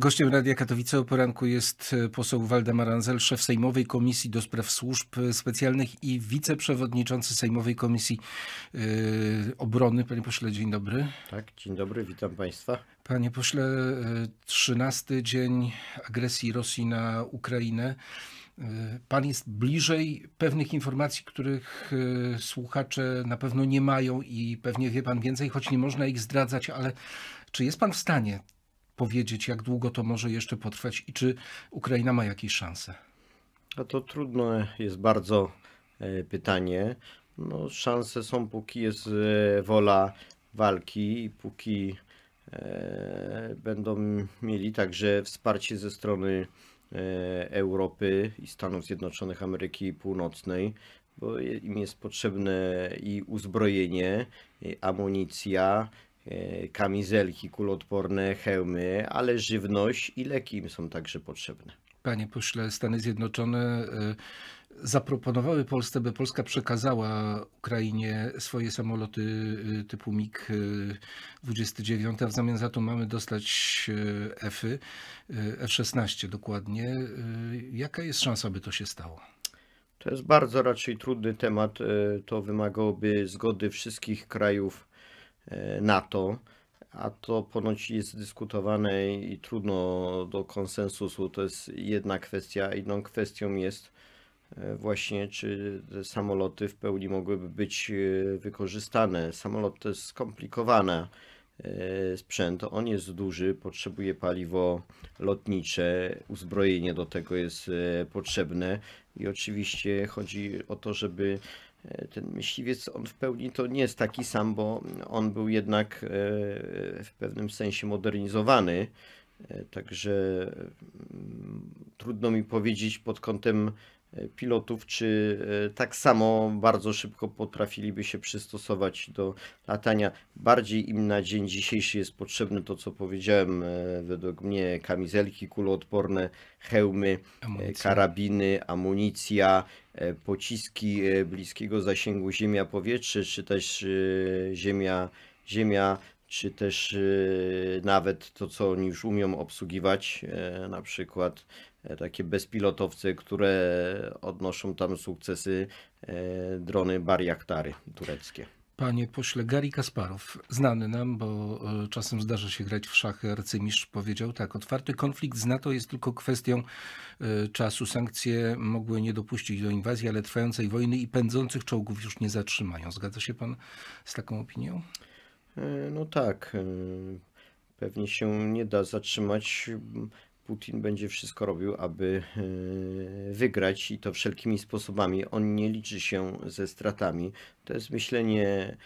Gościem Radia Katowice o poranku jest e, poseł Waldemar Anzel, szef Sejmowej Komisji do Spraw Służb e, Specjalnych i wiceprzewodniczący Sejmowej Komisji yy, Obrony. Panie pośle, dzień dobry. Tak, dzień dobry, witam państwa. Panie pośle, 13 dzień agresji Rosji na Ukrainę. Pan jest bliżej pewnych informacji, których słuchacze na pewno nie mają i pewnie wie Pan więcej, choć nie można ich zdradzać, ale czy jest Pan w stanie powiedzieć, jak długo to może jeszcze potrwać i czy Ukraina ma jakieś szanse? A to trudne jest bardzo e, pytanie. No, szanse są, póki jest e, wola walki i póki e, będą mieli także wsparcie ze strony Europy i Stanów Zjednoczonych Ameryki Północnej, bo im jest potrzebne i uzbrojenie, i amunicja, E, kamizelki kuloodporne, hełmy, ale żywność i leki są także potrzebne. Panie pośle, Stany Zjednoczone e, zaproponowały Polsce, by Polska przekazała Ukrainie swoje samoloty e, typu MiG-29, a w zamian za to mamy dostać F-y, F-16 dokładnie. Jaka jest szansa, by to się stało? To jest bardzo raczej trudny temat. To wymagałoby zgody wszystkich krajów E, NATO, a to ponoć jest dyskutowane i trudno do konsensusu. To jest jedna kwestia. Inną kwestią jest e, właśnie, czy te samoloty w pełni mogłyby być e, wykorzystane. Samolot to jest skomplikowany sprzęt. On jest duży, potrzebuje paliwo lotnicze, uzbrojenie do tego jest potrzebne i oczywiście chodzi o to, żeby E, ten myśliwiec, on w pełni to nie jest taki sam, bo on był jednak e, w pewnym sensie modernizowany. E, także mm, trudno mi powiedzieć pod kątem pilotów, czy e, tak samo bardzo szybko potrafiliby się przystosować do latania. Bardziej im na dzień dzisiejszy jest potrzebne to, co powiedziałem, e, według mnie kamizelki kuloodporne, hełmy, e, amunicja. karabiny, amunicja, pociski bliskiego zasięgu ziemia-powietrze, czy też ziemia, ziemia czy też y, nawet to, co oni już umią obsługiwać, e, na przykład e, takie bezpilotowce, które odnoszą tam sukcesy, e, drony Baryaktary tureckie. Panie pośle, Gary Kasparow, znany nam, bo czasem zdarza się grać w szachy, arcymistrz powiedział tak, otwarty konflikt z NATO jest tylko kwestią czasu. Sankcje mogły nie dopuścić do inwazji, ale trwającej wojny i pędzących czołgów już nie zatrzymają. Zgadza się pan z taką opinią? E, no tak, e, pewnie się nie da zatrzymać. Putin będzie wszystko robił, aby e, wygrać i to wszelkimi sposobami. On nie liczy się ze stratami. To jest myślenie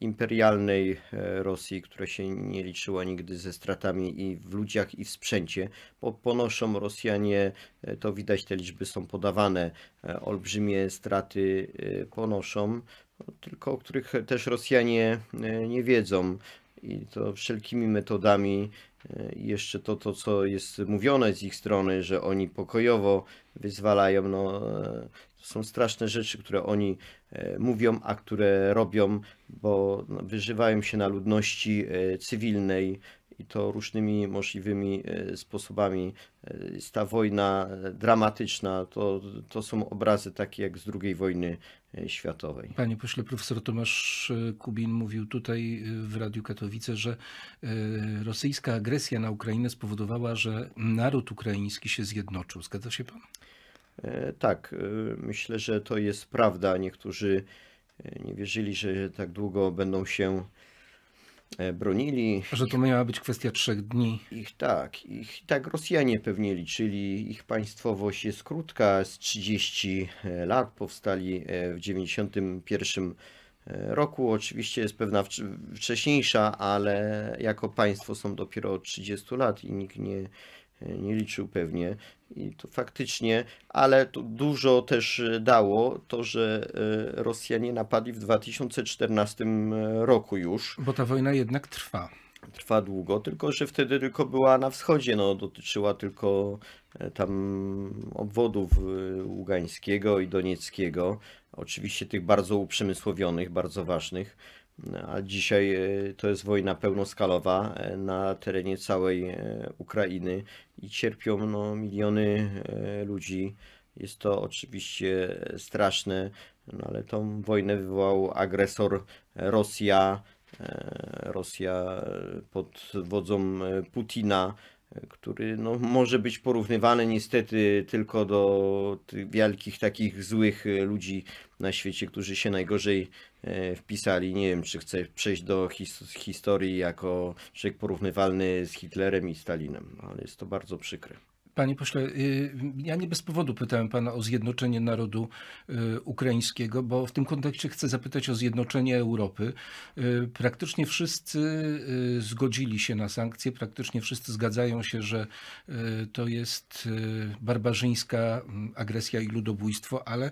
imperialnej Rosji, która się nie liczyła nigdy ze stratami i w ludziach i w sprzęcie, bo ponoszą Rosjanie, to widać, te liczby są podawane, olbrzymie straty ponoszą tylko o których też Rosjanie e, nie wiedzą. I to wszelkimi metodami, e, I jeszcze to, to, co jest mówione z ich strony, że oni pokojowo wyzwalają, no, e, to są straszne rzeczy, które oni mówią, a które robią, bo no, wyżywają się na ludności cywilnej, i to różnymi możliwymi e, sposobami. E, jest ta wojna e, dramatyczna, to, to są obrazy takie jak z II wojny światowej. Panie pośle, profesor Tomasz Kubin mówił tutaj w Radiu Katowice, że rosyjska agresja na Ukrainę spowodowała, że naród ukraiński się zjednoczył. Zgadza się pan? Tak, myślę, że to jest prawda. Niektórzy nie wierzyli, że tak długo będą się E, bronili. Że to miała być kwestia trzech dni. Ich tak, ich tak Rosjanie pewnie liczyli. Ich państwowość jest krótka, z 30 e, lat powstali e, w 1991 roku. Oczywiście jest pewna wcześniejsza, ale jako państwo są dopiero od 30 lat i nikt nie, nie liczył pewnie. I to faktycznie, ale to dużo też e, dało to, że e, Rosjanie napadli w 2014 e, roku już. Bo ta wojna jednak trwa. Trwa długo, tylko że wtedy tylko była na wschodzie, no, dotyczyła tylko tam obwodów Ługańskiego i Donieckiego, oczywiście tych bardzo uprzemysłowionych, bardzo ważnych no, a dzisiaj e, to jest wojna pełnoskalowa e, na terenie całej e, Ukrainy i cierpią no, miliony ludzi. Jest to oczywiście straszne, no, ale tą wojnę wywołał agresor Rosja. Rosja pod wodzą Putina który no, może być porównywany niestety tylko do tych wielkich takich złych e, ludzi na świecie, którzy się najgorzej e, wpisali. Nie wiem, czy chcę przejść do his historii jako człowiek porównywalny z Hitlerem i Stalinem, ale jest to bardzo przykre. Panie pośle, y, ja nie bez powodu pytałem pana o zjednoczenie narodu y, ukraińskiego, bo w tym kontekście chcę zapytać o zjednoczenie Europy. Y, praktycznie wszyscy zgodzili się na sankcje, praktycznie wszyscy zgadzają się, że to jest barbarzyńska mm, agresja i ludobójstwo, ale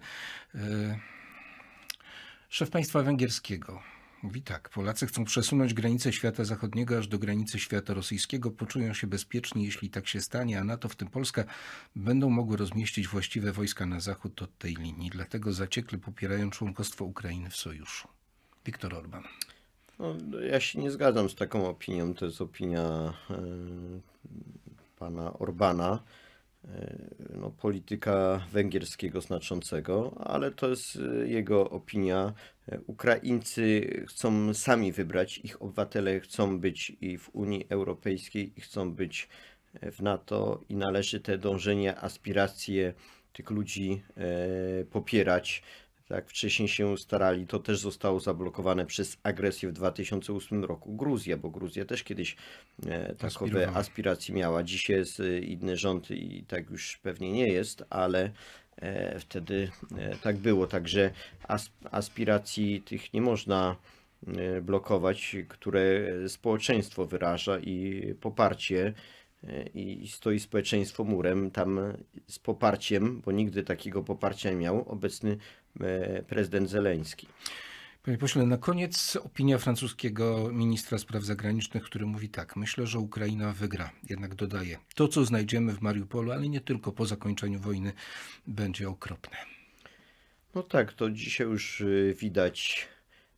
szef państwa węgierskiego Mówi tak, Polacy chcą przesunąć granice świata zachodniego aż do granicy świata rosyjskiego. Poczują się bezpieczni, jeśli tak się stanie, a NATO, w tym Polska, będą mogły rozmieścić właściwe wojska na zachód od tej linii. Dlatego zaciekle popierają członkostwo Ukrainy w sojuszu. Wiktor Orban. No, ja się nie zgadzam z taką opinią. To jest opinia e, pana Orbana. E, no, polityka węgierskiego znaczącego, ale to jest e, jego opinia. E, Ukraińcy chcą sami wybrać, ich obywatele chcą być i w Unii Europejskiej, i chcą być w NATO i należy te dążenia, aspiracje tych ludzi popierać. Tak, wcześniej się starali, to też zostało zablokowane przez agresję w 2008 roku. Gruzja, bo Gruzja też kiedyś e, takowe aspiracje miała. Dzisiaj jest e, inny rząd i tak już pewnie nie jest, ale e, wtedy e, tak było. Także as, aspiracji tych nie można e, blokować, które społeczeństwo wyraża i poparcie e, i stoi społeczeństwo murem tam z poparciem, bo nigdy takiego poparcia nie miał obecny E, prezydent Zeleński. Panie pośle, na koniec opinia francuskiego ministra spraw zagranicznych, który mówi tak: Myślę, że Ukraina wygra. Jednak dodaje: To, co znajdziemy w Mariupolu, ale nie tylko po zakończeniu wojny, będzie okropne. No tak, to dzisiaj już y, widać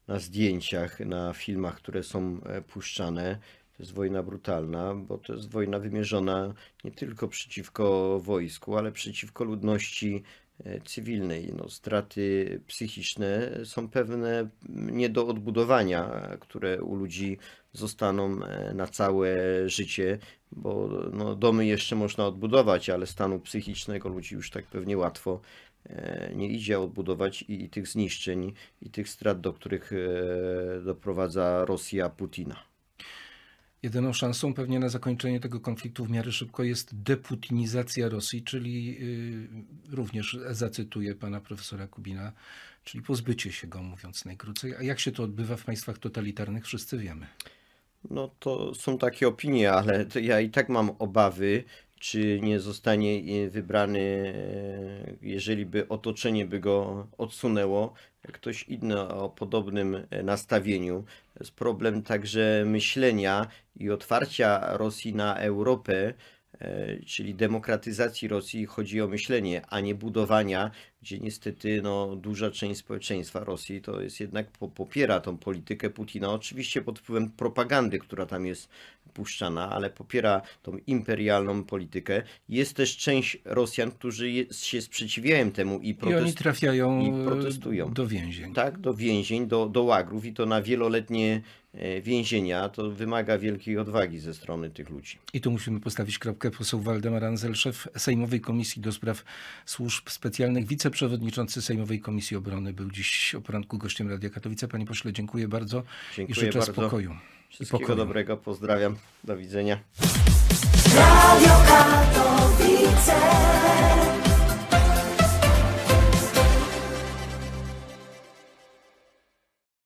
na zdjęciach, na filmach, które są e, puszczane. To jest wojna brutalna, bo to jest wojna wymierzona nie tylko przeciwko wojsku, ale przeciwko ludności E, cywilnej. No, straty psychiczne są pewne nie do odbudowania, które u ludzi zostaną e, na całe życie, bo no, domy jeszcze można odbudować, ale stanu psychicznego ludzi już tak pewnie łatwo e, nie idzie odbudować i, i tych zniszczeń, i tych strat, do których doprowadza Rosja Putina. Jedyną szansą pewnie na zakończenie tego konfliktu w miarę szybko jest deputinizacja Rosji, czyli yy, również zacytuję pana profesora Kubina, czyli pozbycie się go, mówiąc najkrócej. A jak się to odbywa w państwach totalitarnych, wszyscy wiemy. No to są takie opinie, ale ja i tak mam obawy, czy nie zostanie e, wybrany, e, jeżeli by otoczenie by go odsunęło, ktoś inny o podobnym e, nastawieniu. Jest problem także myślenia i otwarcia Rosji na Europę, czyli demokratyzacji Rosji chodzi o myślenie, a nie budowania, gdzie niestety no, duża część społeczeństwa Rosji to jest jednak popiera tą politykę Putina, oczywiście pod wpływem propagandy, która tam jest puszczana, ale popiera tą imperialną politykę. Jest też część Rosjan, którzy jest, się sprzeciwiają temu i, protest... I oni trafiają i protestują. E, do więzień. Tak, do więzień, do, do łagrów i to na wieloletnie e, więzienia, to wymaga wielkiej odwagi ze strony tych ludzi. I tu musimy postawić kropkę. Poseł Waldemar Anzel, szef Sejmowej Komisji do Spraw Służb Specjalnych, wiceprzewodniczący Sejmowej Komisji Obrony, był dziś o poranku gościem Radia Katowice. Panie pośle, dziękuję bardzo dziękuję i życzę bardzo. spokoju. Wszystkiego dobrego, pozdrawiam. Do widzenia. Radio Katowice.